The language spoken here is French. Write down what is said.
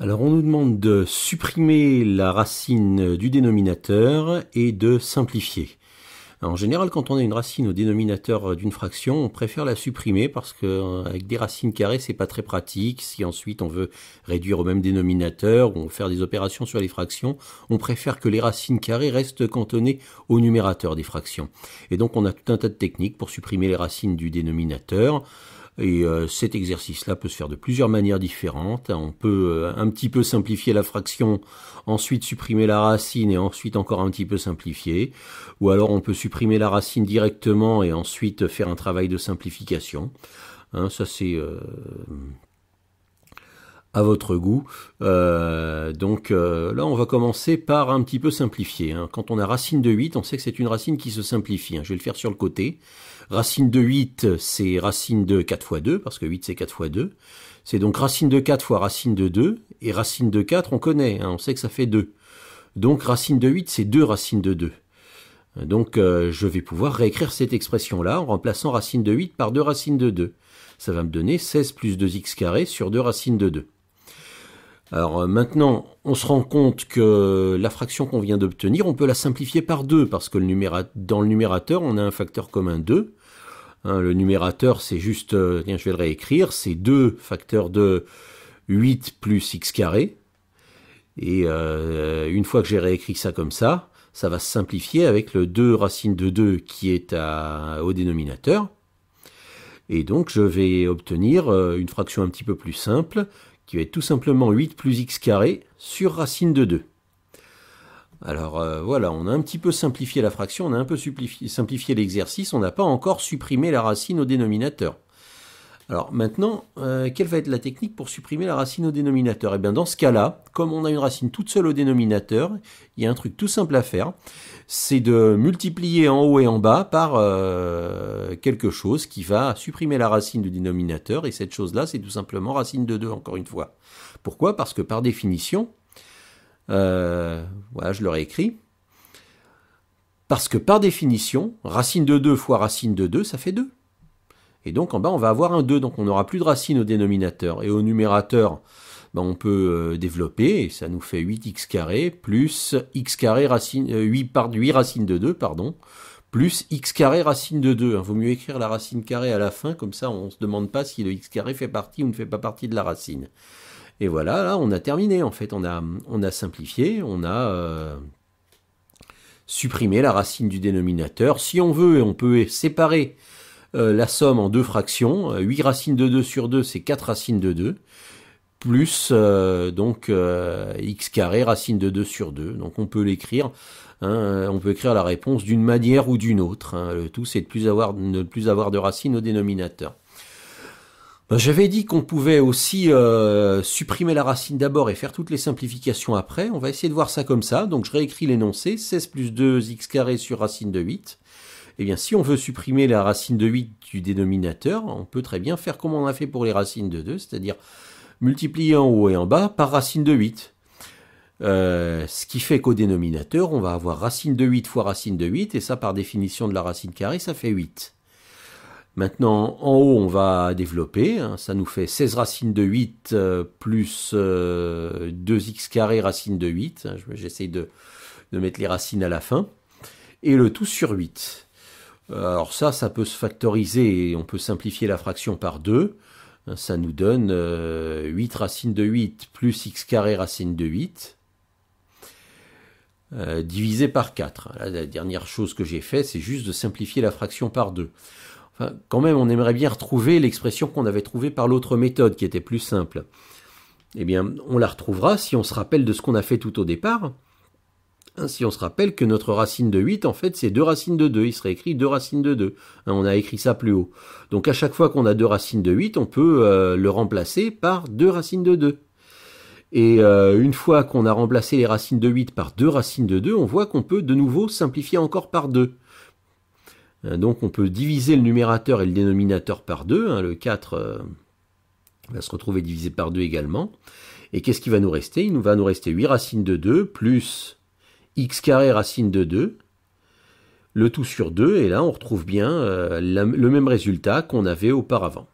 Alors on nous demande de supprimer la racine du dénominateur et de simplifier. En général, quand on a une racine au dénominateur d'une fraction, on préfère la supprimer parce qu'avec euh, des racines carrées, c'est pas très pratique. Si ensuite on veut réduire au même dénominateur ou faire des opérations sur les fractions, on préfère que les racines carrées restent cantonnées au numérateur des fractions. Et donc on a tout un tas de techniques pour supprimer les racines du dénominateur. Et euh, cet exercice-là peut se faire de plusieurs manières différentes. On peut euh, un petit peu simplifier la fraction, ensuite supprimer la racine et ensuite encore un petit peu simplifier. Ou alors on peut supprimer la racine directement et ensuite faire un travail de simplification. Hein, ça c'est euh, à votre goût. donc là, on va commencer par un petit peu simplifier. Hein. Quand on a racine de 8, on sait que c'est une racine qui se simplifie. Hein. Je vais le faire sur le côté. Racine de 8, c'est racine de 4 fois 2, parce que 8 c'est 4 fois 2. C'est donc racine de 4 fois racine de 2, et racine de 4, on connaît, hein, on sait que ça fait 2. Donc racine de 8, c'est 2 racines de 2. Donc euh, je vais pouvoir réécrire cette expression-là en remplaçant racine de 8 par 2 racines de 2. Ça va me donner 16 plus 2x carré sur 2 racines de 2. Alors euh, maintenant, on se rend compte que la fraction qu'on vient d'obtenir, on peut la simplifier par 2, parce que dans le numérateur, on a un facteur commun 2. Hein, le numérateur, c'est juste, euh, tiens, je vais le réécrire, c'est 2 facteurs de 8 plus x carré. Et euh, une fois que j'ai réécrit ça comme ça, ça va se simplifier avec le 2 racine de 2 qui est au dénominateur. Et donc je vais obtenir une fraction un petit peu plus simple qui être tout simplement 8 plus x carré sur racine de 2. Alors euh, voilà, on a un petit peu simplifié la fraction, on a un peu simplifié l'exercice, on n'a pas encore supprimé la racine au dénominateur. Alors maintenant, euh, quelle va être la technique pour supprimer la racine au dénominateur Eh bien dans ce cas-là, comme on a une racine toute seule au dénominateur, il y a un truc tout simple à faire, c'est de multiplier en haut et en bas par euh, quelque chose qui va supprimer la racine du dénominateur, et cette chose-là, c'est tout simplement racine de 2, encore une fois. Pourquoi Parce que par définition, euh, voilà, je l'aurais écrit, parce que par définition, racine de 2 fois racine de 2, ça fait 2. Et donc en bas, on va avoir un 2, donc on n'aura plus de racine au dénominateur. Et au numérateur, ben, on peut euh, développer, et ça nous fait 8x carré plus x carré racine, 8, euh, par, 8 racine de 2, pardon, plus x carré racine de 2. Hein, vaut mieux écrire la racine carrée à la fin, comme ça on ne se demande pas si le x carré fait partie ou ne fait pas partie de la racine. Et voilà, là on a terminé en fait, on a, simplifié, on a euh, supprimé la racine du dénominateur. Si on veut, on peut séparer euh, la somme en deux fractions. 8 euh, racines de 2 sur 2, c'est 4 racines de 2 plus euh, donc x carré racine de 2 sur 2. Donc on peut l'écrire, hein, on peut écrire la réponse d'une manière ou d'une autre. Hein. Le tout c'est de ne plus avoir de racines au dénominateur. Ben, j'avais dit qu'on pouvait aussi supprimer la racine d'abord et faire toutes les simplifications après. On va essayer de voir ça comme ça. Donc je réécris l'énoncé. 16 plus 2 x carré sur racine de 8 eh bien, si on veut supprimer la racine de 8 du dénominateur, on peut très bien faire comme on a fait pour les racines de 2, c'est-à-dire multiplier en haut et en bas par racine de 8. Euh, ce qui fait qu'au dénominateur, on va avoir racine de 8 fois racine de 8, et ça, par définition de la racine carrée, ça fait 8. Maintenant, en haut, on va développer. Hein, ça nous fait 16 racines de 8 euh, plus 2x euh, carré racine de 8. Hein, j'essaie de mettre les racines à la fin. Et le tout sur 8. Euh, alors ça, ça peut se factoriser et on peut simplifier la fraction par 2. Euh, ça nous donne 8 euh, racine de 8 plus x carré racine de 8 divisé par 4. la dernière chose que j'ai fait, c'est juste de simplifier la fraction par 2. Enfin, quand même, on aimerait bien retrouver l'expression qu'on avait trouvée par l'autre méthode, qui était plus simple. Eh bien, on la retrouvera si on se rappelle de ce qu'on a fait tout au départ. Ainsi, on se rappelle que notre racine de 8, en fait, c'est 2 racines de 2. Il serait écrit 2 racines de 2. Hein, on a écrit ça plus haut. Donc à chaque fois qu'on a 2 racines de 8, on peut euh, le remplacer par 2 racines de 2. Et euh, une fois qu'on a remplacé les racines de 8 par 2 racines de 2, on voit qu'on peut de nouveau simplifier encore par 2. Hein, donc on peut diviser le numérateur et le dénominateur par 2. Hein, le 4 euh, va se retrouver divisé par 2 également. Et qu'est-ce qui va nous rester Il nous va nous rester 8 racines de 2 plus x carré racine de 2, le tout sur 2, et là on retrouve bien euh, le même résultat qu'on avait auparavant.